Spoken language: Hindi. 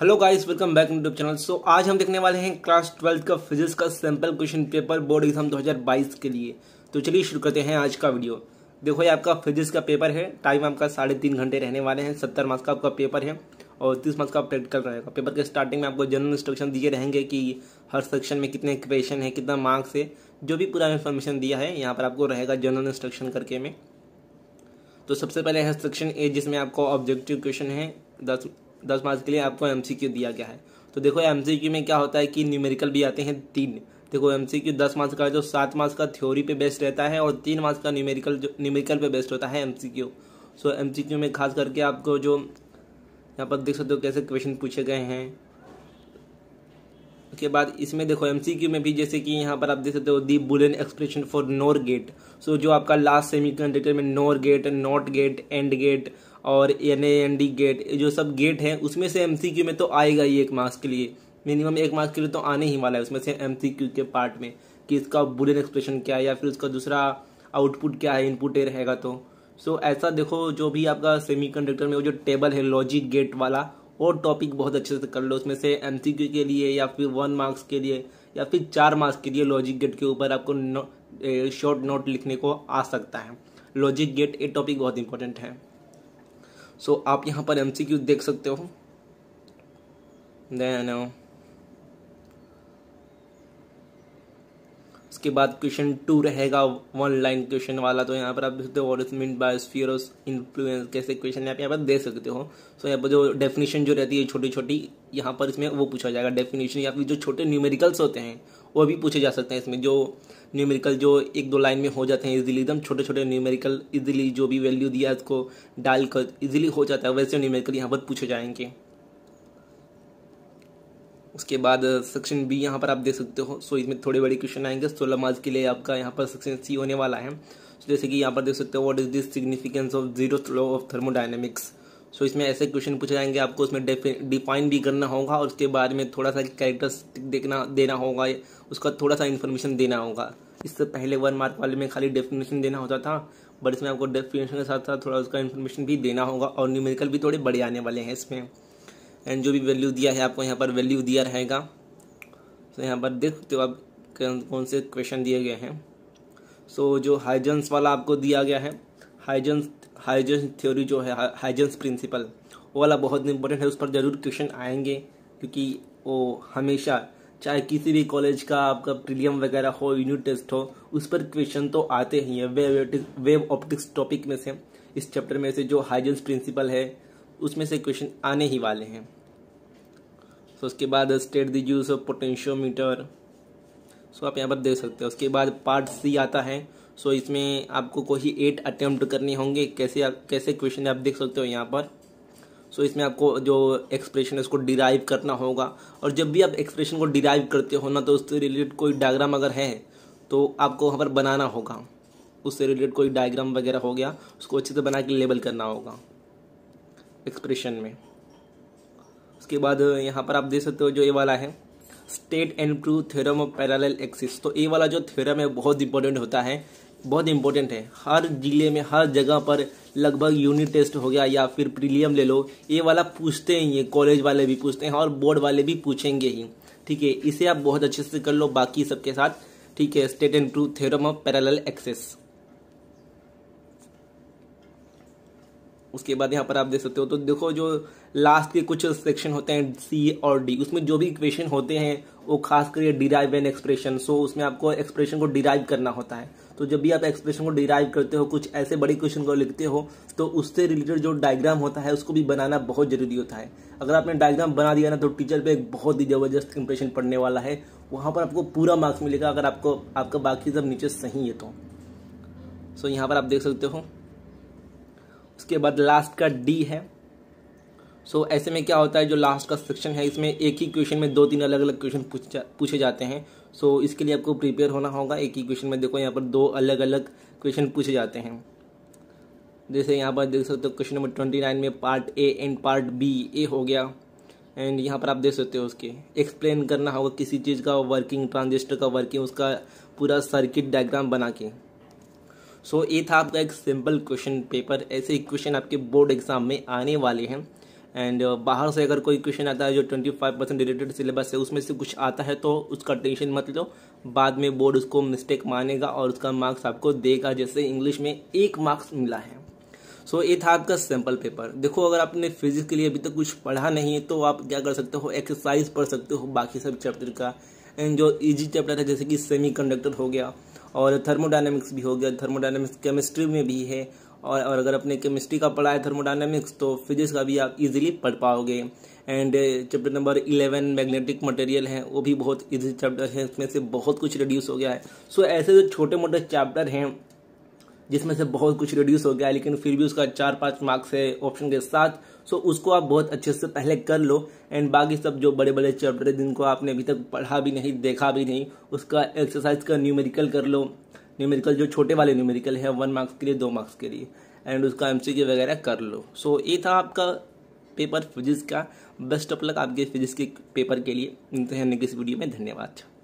hello guys welcome back YouTube channel so आज हम देखने वाले हैं क्लास ट्वेल्थ का फिजिक्स का sample question paper board exam 2022 के लिए तो चलिए शुरू करते हैं आज का वीडियो देखो ये आपका फिजिक्स का पेपर है टाइम आपका साढ़े तीन घंटे रहने वाले हैं सत्तर मार्क्स का आपका पेपर है और तीस मार्क्स का प्रैक्टिकल रहेगा पेपर के स्टार्टिंग में आपको जनरल इंस्ट्रक्शन दिए रहेंगे कि हर सेक्शन में कितने क्वेश्चन है कितना मार्क्स है जो भी पूरा इन्फॉर्मेशन दिया है यहाँ पर आपको रहेगा जनरल इंस्ट्रक्शन करके में तो सबसे पहले है सेक्शन ए जिसमें आपको ऑब्जेक्टिव क्वेश्चन है दस दस मार्क्स के लिए आपको एम दिया गया है तो देखो एम में क्या होता है कि न्यूमेरिकल भी आते हैं तीन देखो एम सी क्यू दस मार्क्स का जो तो सात मार्क्स का थ्योरी पे बेस्ड रहता है और तीन मार्क्स का न्यूमेरिकल जो न्यूमेरिकल पे बेस्ड होता है M C Q so M C Q में खास करके आपको जो यहाँ पर देख सकते हो कैसे क्वेश्चन पूछे गए हैं उसके बाद इसमें देखो एम सी क्यू में भी जैसे कि यहाँ पर आप देख सकते हो the Boolean expression for NOR gate so जो आपका लास्ट सेमी में NOR gate NOT gate AND gate और N A N D gate जो सब गेट हैं उसमें से एम सी क्यू में तो आएगा ही एक मार्क्स के लिए मिनिमम एक मार्क्स के लिए तो आने ही वाला है उसमें से एम सी क्यू के पार्ट में कि इसका बुलियन एक्सप्रेशन क्या है या फिर उसका दूसरा आउटपुट क्या है इनपुट ए रहेगा तो सो so, ऐसा देखो जो भी आपका सेमी कंडक्टर में वो जो टेबल है लॉजिक गेट वाला वो टॉपिक बहुत अच्छे से कर लो उसमें से एम सी क्यू के लिए या फिर वन मार्क्स के लिए या फिर चार मार्क्स के लिए लॉजिक गेट के ऊपर आपको शॉर्ट नोट लिखने को आ सकता है लॉजिक गेट ये टॉपिक बहुत इंपॉर्टेंट है सो so, आप यहाँ पर एम देख सकते हो देन उसके बाद क्वेश्चन टू रहेगा वन लाइन क्वेश्चन वाला तो यहाँ पर आप देख सकते हो वॉट इज मीन इन्फ्लुएंस कैसे क्वेश्चन आप यहाँ पर दे सकते हो सो यहाँ पर जो डेफिनेशन जो रहती है छोटी छोटी यहाँ पर इसमें वो पूछा जाएगा डेफिनेशन या फिर जो छोटे न्यूमेरिकल्स होते हैं वो भी पूछे जा सकते हैं इसमें जो न्यूमेरिकल जो एक दो लाइन में हो जाते हैं इजिली एकदम छोटे छोटे न्यूमेरिकल इजिली जो भी वैल्यू दिया है उसको डाल कर इजिली हो जाता है वैसे न्यूमेरिकल यहाँ पर पूछे जाएंगे उसके बाद सेक्शन बी यहाँ पर आप देख सकते हो सो इसमें थोड़े बड़े क्वेश्चन आएंगे सोलह मार्च के लिए आपका यहाँ पर सेक्शन सी होने वाला है सो जैसे कि यहाँ पर देख सकते हो what is this significance of zero law of thermodynamics so इसमें ऐसे क्वेश्चन पूछे जाएंगे आपको उसमें डिफाइन भी करना होगा और उसके बारे में थोड़ा सा कैरेक्टरिस्टिक देखना देना होगा उसका थोड़ा सा इन्फॉर्मेशन देना होगा इससे पहले वन मार्क वाले में खाली डेफिनेशन देना होता था बट इसमें आपको डेफिनेशन के साथ साथ थोड़ा उसका इन्फॉर्मेशन भी देना होगा और न्यूमेरिकल भी थोड़े बड़े आने वाले हैं इसमें एंड जो भी वैल्यू दिया है आपको यहाँ पर वैल्यू दिया रहेगा तो यहाँ पर देख सकते हो आप कौन से क्वेश्चन दिए गए हैं सो so, जो हाइजेंस वाला आपको दिया गया है हाइजेंस हाइजेंस थ्योरी जो है हाइजेंस प्रिंसिपल वो वाला बहुत इंपॉर्टेंट है उस पर ज़रूर क्वेश्चन आएंगे क्योंकि वो हमेशा चाहे किसी भी कॉलेज का आपका प्रीलियम वगैरह हो यूनिट टेस्ट हो उस पर क्वेश्चन तो आते ही हैं वेब वेब ऑप्टिक्स टॉपिक में से इस चैप्टर में से जो हाइजेंस प्रिंसिपल है उसमें से क्वेश्चन आने ही वाले हैं सो तो उसके बाद state the use of potentiometer so आप यहाँ पर देख सकते हो उसके बाद पार्ट सी आता है सो so, इसमें आपको कोई एट अटेम्प्ट करने होंगे कैसे आप कैसे क्वेश्चन आप देख सकते हो यहाँ पर सो so, इसमें आपको जो एक्सप्रेशन है उसको डिराइव करना होगा और जब भी आप एक्सप्रेशन को डिराइव करते हो ना तो उससे रिलेटेड कोई डायग्राम अगर है तो आपको वहाँ पर बनाना होगा उससे रिलेटेड कोई डायग्राम वगैरह हो गया उसको अच्छे से बना के लेबल करना होगा एक्सप्रेशन में उसके बाद यहाँ पर आप देख सकते हो जो ये वाला है state and true theorem of parallel axis तो ये वाला जो थ्योरम है बहुत इंपॉर्टेंट होता है बहुत इंपॉर्टेंट है हर जिले में हर जगह पर लगभग यूनिट टेस्ट हो गया या फिर प्रीलियम ले लो ये वाला पूछते ही ये कॉलेज वाले भी पूछते हैं और बोर्ड वाले भी पूछेंगे ही ठीक है इसे आप बहुत अच्छे से कर लो बाकी सबके साथ ठीक है state and true theorem of parallel axis उसके बाद यहाँ पर आप देख सकते हो तो देखो जो लास्ट के कुछ सेक्शन होते हैं सी और डी उसमें जो भी इक्वेशन होते हैं वो खास कर डिराइव एन एक्सप्रेशन सो उसमें आपको एक्सप्रेशन को डिराइव करना होता है तो जब भी आप एक्सप्रेशन को डिराइव करते हो कुछ ऐसे बड़े क्वेश्चन को लिखते हो तो उससे रिलेटेड जो डायग्राम होता है उसको भी बनाना बहुत जरूरी होता है अगर आपने डायग्राम बना दिया ना तो टीचर पे एक बहुत ही ज़बरदस्त इंप्रेशन पड़ने वाला है वहाँ पर आपको पूरा मार्क्स मिलेगा अगर आपको आपका बाकी सब नीचे सही है तो सो so, यहाँ पर आप देख सकते हो उसके बाद लास्ट का डी है सो so, ऐसे में क्या होता है जो लास्ट का सेक्शन है इसमें एक ही क्वेश्चन में दो तीन अलग अलग क्वेश्चन पूछे जाते हैं सो so, इसके लिए आपको प्रिपेयर होना होगा एक ही क्वेश्चन में देखो यहाँ पर दो अलग अलग क्वेश्चन पूछे जाते हैं जैसे यहाँ पर देख सकते हो क्वेश्चन नंबर ट्वेंटी नाइन में part A and part B ए हो गया एंड यहाँ पर आप देख सकते हो उसके एक्सप्लेन करना होगा किसी चीज़ का वर्किंग ट्रांजिस्टर का वर्किंग उसका पूरा सर्किट डायग्राम बना के सो ये था आपका एक सिंपल क्वेश्चन पेपर ऐसे ही क्वेश्चन आपके बोर्ड एग्जाम में आने वाले हैं एंड uh, बाहर से अगर कोई क्वेश्चन आता है जो twenty five percent related syllabus है उसमें से कुछ आता है तो उसका टेंशन मत लो बाद में बोर्ड उसको मिस्टेक मानेगा और उसका मार्क्स आपको देगा जैसे इंग्लिश में एक मार्क्स मिला है सो so, ये था आपका सैम्पल पेपर देखो अगर आपने फिजिक्स के लिए अभी तक तो कुछ पढ़ा नहीं है तो आप क्या कर सकते हो एक्सरसाइज पढ़ सकते हो बाकी सब चैप्टर का एंड जो इजी चैप्टर है जैसे कि सेमी हो गया और थर्मोडाइनमिक्स भी हो गया थर्मोडाइनमिक्स केमिस्ट्री में भी है और और अगर अपने केमिस्ट्री का पढ़ा है थर्मोडाइनमिक्स तो फिजिक्स का भी आप इजीली पढ़ पाओगे and chapter number eleven magnetic material है वो भी बहुत इजी चैप्टर है इसमें से बहुत कुछ रिड्यूस हो गया है सो so, ऐसे जो छोटे मोटे चैप्टर हैं जिसमें से बहुत कुछ रिड्यूस हो गया है लेकिन फिर भी उसका चार पाँच मार्क्स है ऑप्शन के साथ सो उसको आप बहुत अच्छे से पहले कर लो एंड बाकी सब जो बड़े बड़े चैप्टर है जिनको आपने अभी तक पढ़ा भी नहीं देखा भी नहीं उसका एक्सरसाइज का न्यूमेरिकल कर लो न्यूमेरिकल जो छोटे वाले न्यूमेरिकल है वन मार्क्स के लिए दो मार्क्स के लिए एंड उसका एम वगैरह कर लो सो so, ये था आपका पेपर फिजिक्स का बेस्ट ऑफ लक आपके फिजिक्स के पेपर के लिए इंतजार हैं नेक्स्ट वीडियो में धन्यवाद